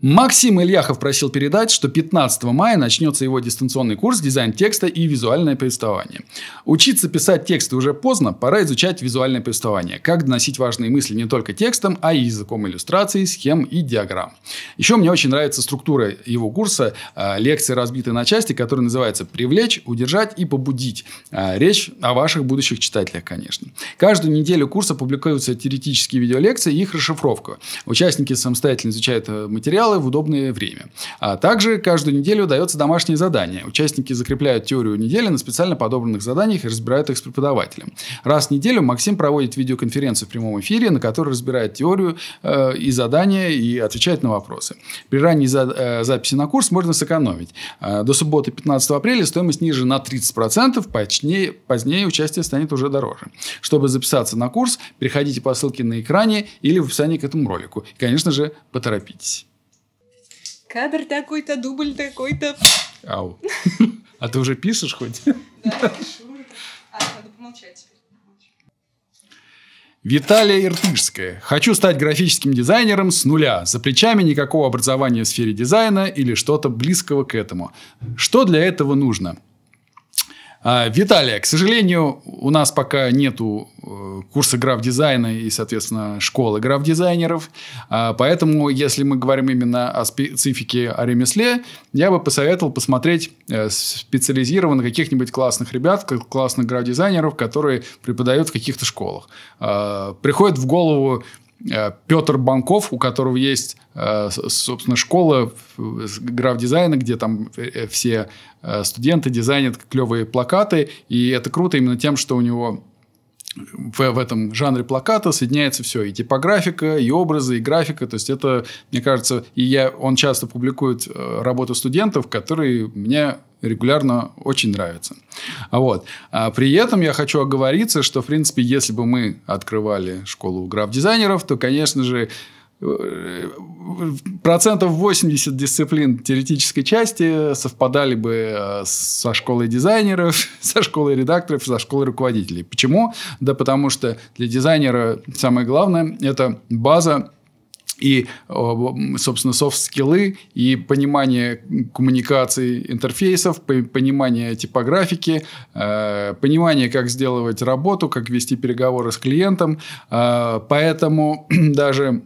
Максим Ильяхов просил передать, что 15 мая начнется его дистанционный курс «Дизайн текста и визуальное повествование». Учиться писать тексты уже поздно, пора изучать визуальное повествование. Как доносить важные мысли не только текстом, а и языком иллюстраций, схем и диаграмм. Еще мне очень нравится структура его курса, а, лекции разбиты на части, которые называются «Привлечь, удержать и побудить». А, речь о ваших будущих читателях, конечно. Каждую неделю курса публикуются теоретические видеолекции и их расшифровка. Участники самостоятельно изучают э, материал, материалы в удобное время. А также каждую неделю дается домашнее задание. Участники закрепляют теорию недели на специально подобранных заданиях и разбирают их с преподавателем. Раз в неделю Максим проводит видеоконференцию в прямом эфире, на которой разбирает теорию э, и задания и отвечает на вопросы. При ранней за, э, записи на курс можно сэкономить. Э, до субботы 15 апреля стоимость ниже на 30%, почнее, позднее участие станет уже дороже. Чтобы записаться на курс, переходите по ссылке на экране или в описании к этому ролику. И, конечно же, поторопитесь. Кадр такой-то, дубль такой-то. Ау. А ты уже пишешь хоть? Да, пишу. А, надо помолчать теперь. Виталия Иртышская. Хочу стать графическим дизайнером с нуля. За плечами никакого образования в сфере дизайна или что-то близкого к этому. Что для этого нужно? А, Виталия, к сожалению, у нас пока нету э, курса граф-дизайна и, соответственно, школы граф-дизайнеров. А, поэтому, если мы говорим именно о специфике, о ремесле, я бы посоветовал посмотреть э, специализированно каких-нибудь классных ребят, классных граф-дизайнеров, которые преподают в каких-то школах. А, приходит в голову Э, Петр Банков, у которого есть, э, собственно, школа э, граф-дизайна, где там все студенты дизайнят клевые плакаты. И это круто именно тем, что у него в, в этом жанре плаката соединяется все. И типографика, и образы, и графика. То есть, это, мне кажется, и я, он часто публикует э, работу студентов, которые мне регулярно очень нравятся. А вот. А при этом я хочу оговориться, что, в принципе, если бы мы открывали школу граф-дизайнеров, то, конечно же, процентов 80 дисциплин теоретической части совпадали бы э, со школой дизайнеров, со школой редакторов, со школой руководителей. Почему? Да потому что для дизайнера самое главное – это база и, собственно, софт-скиллы, и понимание коммуникации интерфейсов, понимание типографики, э, понимание, как сделать работу, как вести переговоры с клиентом. Э, поэтому даже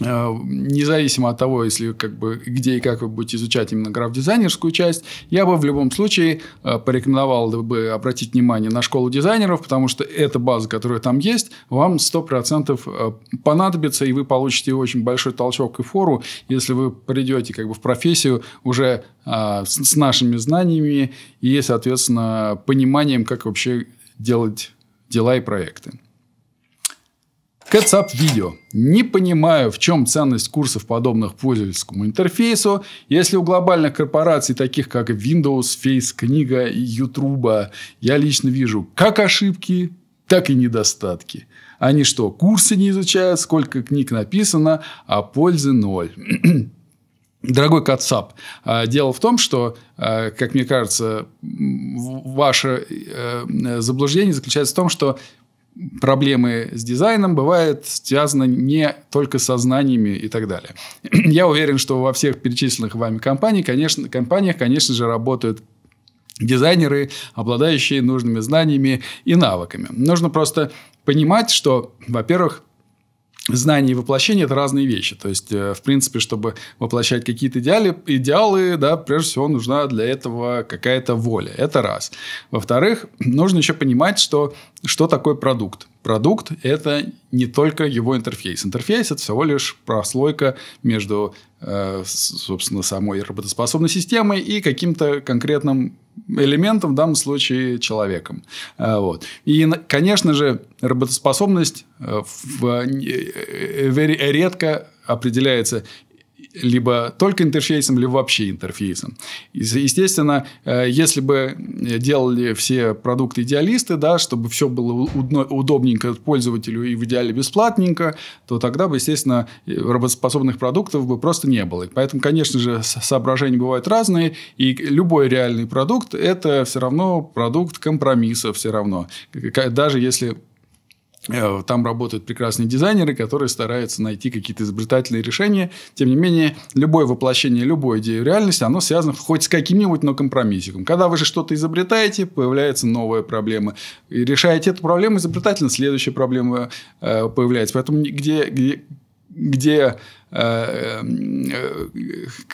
Э, независимо от того, если как бы где и как вы будете изучать именно граф-дизайнерскую часть, я бы в любом случае э, порекомендовал бы обратить внимание на школу дизайнеров, потому что эта база, которая там есть, вам 100% э, понадобится, и вы получите очень большой толчок и фору, если вы придете как бы в профессию уже с нашими знаниями и, соответственно, пониманием, как вообще делать дела и проекты. Кэтсап видео. Не понимаю, в чем ценность курсов, подобных пользовательскому интерфейсу, если у глобальных корпораций, таких как Windows, Face, Книга и YouTube, я лично вижу как ошибки, так и недостатки. Они что, курсы не изучают, сколько книг написано, а пользы ноль. Дорогой Кацап, а, дело в том, что, а, как мне кажется, ваше э, заблуждение заключается в том, что проблемы с дизайном бывает связано не только со знаниями и так далее. Я уверен, что во всех перечисленных вами компаниях, конечно, компаниях, конечно же, работают дизайнеры, обладающие нужными знаниями и навыками. Нужно просто понимать, что, во-первых, знание и воплощение – это разные вещи. То есть, э, в принципе, чтобы воплощать какие-то идеалы, идеалы да, прежде всего нужна для этого какая-то воля. Это раз. Во-вторых, нужно еще понимать, что, что такое продукт. Продукт – это не только его интерфейс. Интерфейс – это всего лишь прослойка между, э, собственно, самой работоспособной системой и каким-то конкретным элементом, в данном случае человеком. Э, вот. И, конечно же, работоспособность э, э, редко определяется либо только интерфейсом, либо вообще интерфейсом. Естественно, э, если бы делали все продукты идеалисты, да, чтобы все было удобненько пользователю и в идеале бесплатненько, то тогда бы, естественно, работоспособных продуктов бы просто не было. Поэтому, конечно же, соображения бывают разные, и любой реальный продукт – это все равно продукт компромисса все равно. Даже если Э, там работают прекрасные дизайнеры, которые стараются найти какие-то изобретательные решения. Тем не менее, любое воплощение любой идеи в реальности, оно связано хоть с каким-нибудь, но компромиссиком. Когда вы же что-то изобретаете, появляется новая проблема. И решаете эту проблему изобретательно, следующая проблема э, появляется. Поэтому где, где, где э, э, э,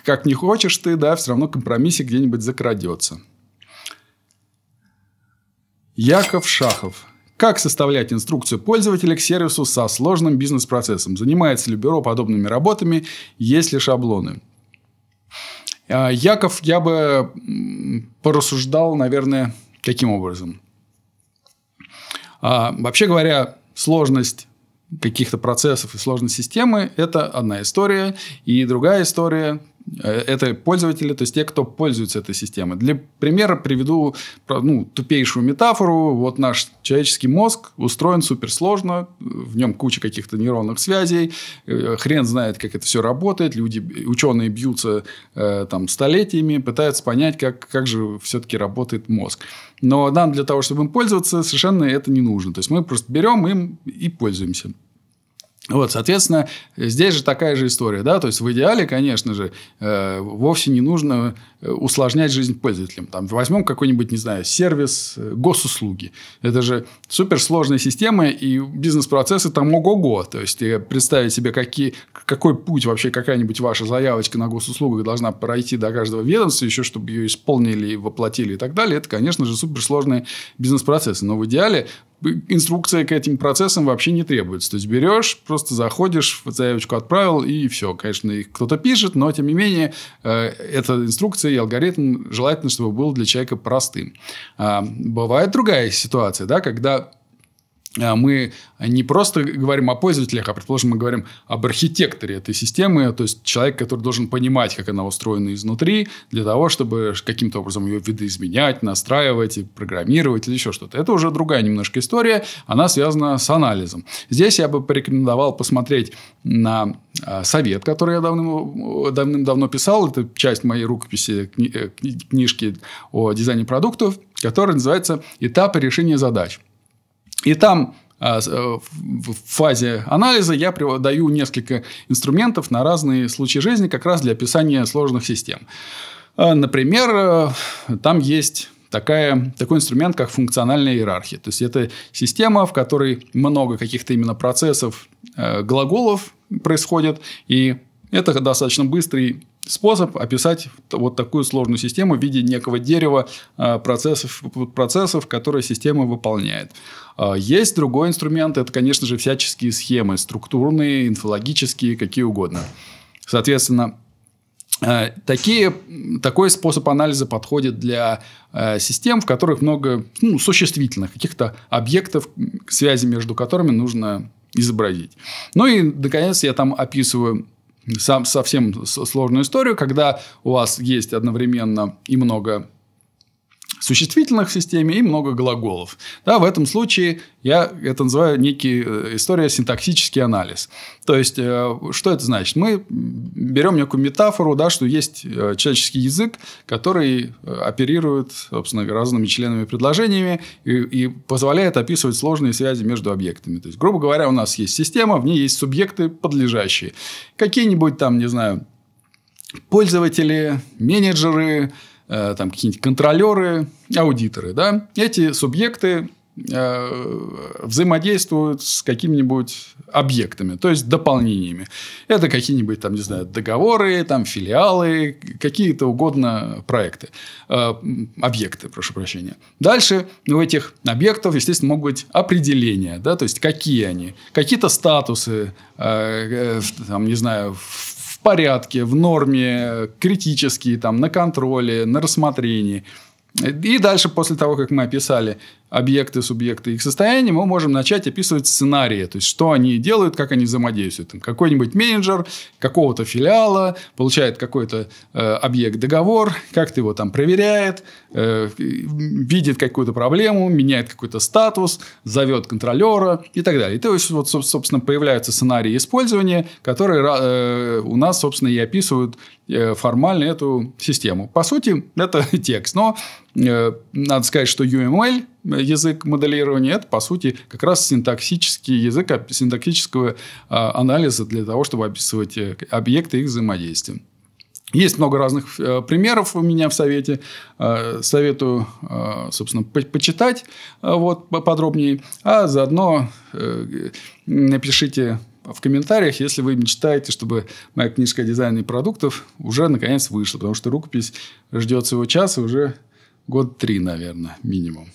как не хочешь ты, да, все равно компромиссик где-нибудь закрадется. Яков Шахов. Как составлять инструкцию пользователя к сервису со сложным бизнес-процессом? Занимается ли бюро подобными работами? Есть ли шаблоны? А, Яков, я бы порассуждал, наверное, каким образом. А, вообще говоря, сложность каких-то процессов и сложной системы – это одна история. И другая история Э, это пользователи, то есть те, кто пользуется этой системой. Для примера приведу ну, тупейшую метафору. Вот наш человеческий мозг устроен суперсложно, э, в нем куча каких-то нейронных связей, э, хрен знает, как это все работает, люди, ученые бьются там столетиями, пытаются понять, как, как же все-таки работает мозг. Но нам для того, чтобы им пользоваться, совершенно это не нужно. То есть мы просто берем им и пользуемся. Вот, соответственно, здесь же такая же история, да, то есть в идеале, конечно же, э, вовсе не нужно э, усложнять жизнь пользователям. Там возьмем какой-нибудь, не знаю, сервис э, госуслуги. Это же суперсложная система и бизнес-процессы там ого-го. То есть э, представить себе, какие, какой путь вообще какая-нибудь ваша заявочка на госуслугу должна пройти до каждого ведомства, еще чтобы ее исполнили, воплотили и так далее. Это, конечно же, суперсложные бизнес-процессы. Но в идеале инструкция к этим процессам вообще не требуется. То есть, берешь, просто заходишь, заявочку отправил, и все. Конечно, их кто-то пишет, но, тем не менее, э, эта инструкция и алгоритм желательно, чтобы был для человека простым. А, бывает другая ситуация, да, когда а мы не просто говорим о пользователях, а, предположим, мы говорим об архитекторе этой системы, то есть человек, который должен понимать, как она устроена изнутри, для того, чтобы каким-то образом ее видоизменять, настраивать, и программировать или еще что-то. Это уже другая немножко история, она связана с анализом. Здесь я бы порекомендовал посмотреть на а, совет, который я давным, давным-давно писал. Это часть моей рукописи кни, э, книжки о дизайне продуктов, которая называется «Этапы решения задач». И там а, э, в фазе анализа я даю несколько инструментов на разные случаи жизни, как раз для описания сложных систем. А, например, э, там есть такая, такой инструмент, как функциональная иерархия. То есть, это система, в которой много каких-то именно процессов, э, глаголов происходит, и это достаточно быстрый способ описать вот такую сложную систему в виде некого дерева э, процессов, процессов которые система выполняет. Э, есть другой инструмент, это, конечно же, всяческие схемы, структурные, инфологические, какие угодно. Соответственно, э, Такие, такой способ анализа подходит для систем, в которых много ну, существительных, каких-то объектов, связи между которыми нужно изобразить. Ну и, наконец, я там описываю сам, совсем сложную историю, когда у вас есть одновременно и много существительных в системе и много глаголов. Да, в этом случае я это называю некий э, история синтаксический анализ. То есть, э, что это значит? Мы берем некую метафору, да, что есть э, человеческий язык, который оперирует, собственно, разными членами предложениями и, и позволяет описывать сложные связи между объектами. То есть, грубо говоря, у нас есть система, в ней есть субъекты подлежащие. Какие-нибудь там, не знаю, пользователи, менеджеры, Э, там какие-нибудь контролеры, аудиторы, да, эти субъекты э, взаимодействуют с какими-нибудь объектами, то есть дополнениями. Это какие-нибудь там, не знаю, договоры, там филиалы, какие-то угодно проекты, э, объекты, прошу прощения. Дальше у этих объектов, естественно, могут быть определения, да, то есть какие они, какие-то статусы, э, э, там, не знаю, в порядке, в норме, критические, там, на контроле, на рассмотрении – и дальше, после того, как мы описали объекты, субъекты их состояние, мы можем начать описывать сценарии, то есть, что они делают, как они взаимодействуют. какой-нибудь менеджер какого-то филиала получает какой-то э, объект договор, как-то его там проверяет, э, видит какую-то проблему, меняет какой-то статус, зовет контролера и так далее. И то есть, вот, собственно, появляются сценарии использования, которые э, у нас, собственно, и описывают э, формально эту систему. По сути, это текст, но Э, надо сказать, что UML э, язык моделирования – это, по сути, как раз синтаксический язык синтаксического а, анализа для того, чтобы описывать э, объекты и их взаимодействия. Есть много разных э, примеров у меня в совете. Э, советую, э, собственно, по почитать вот, подробнее. А заодно напишите в комментариях, если вы мечтаете, чтобы моя книжка о дизайне продуктов уже наконец вышла. Потому что рукопись ждет своего часа уже год три, наверное, минимум.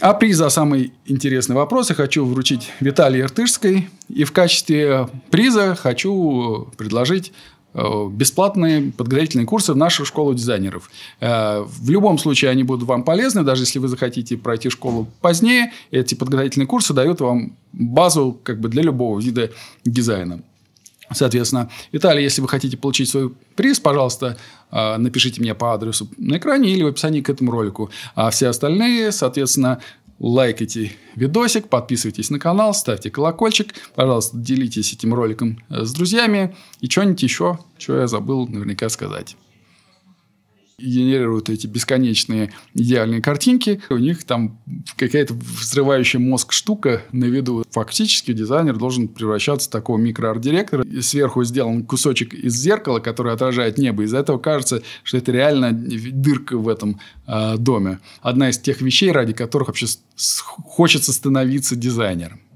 А приз за самый интересный вопрос я хочу вручить Виталии Иртышской. И в качестве приза хочу э, предложить э, бесплатные подготовительные курсы в нашу школу дизайнеров. Э, в любом случае они будут вам полезны, даже если вы захотите пройти школу позднее, эти подготовительные курсы дают вам базу как бы для любого вида дизайна. Соответственно, Виталий, если вы хотите получить свой приз, пожалуйста, а, напишите мне по адресу на экране или в описании к этому ролику. А все остальные, соответственно, лайкайте видосик, подписывайтесь на канал, ставьте колокольчик. Пожалуйста, делитесь этим роликом э, с друзьями. И что-нибудь еще, что я забыл наверняка сказать генерируют эти бесконечные идеальные картинки. У них там какая-то взрывающая мозг штука на виду. Фактически дизайнер должен превращаться в такого микроарт-директора. Сверху сделан кусочек из зеркала, который отражает небо. Из-за этого кажется, что это реально дырка в этом э, доме. Одна из тех вещей, ради которых вообще хочется становиться дизайнером.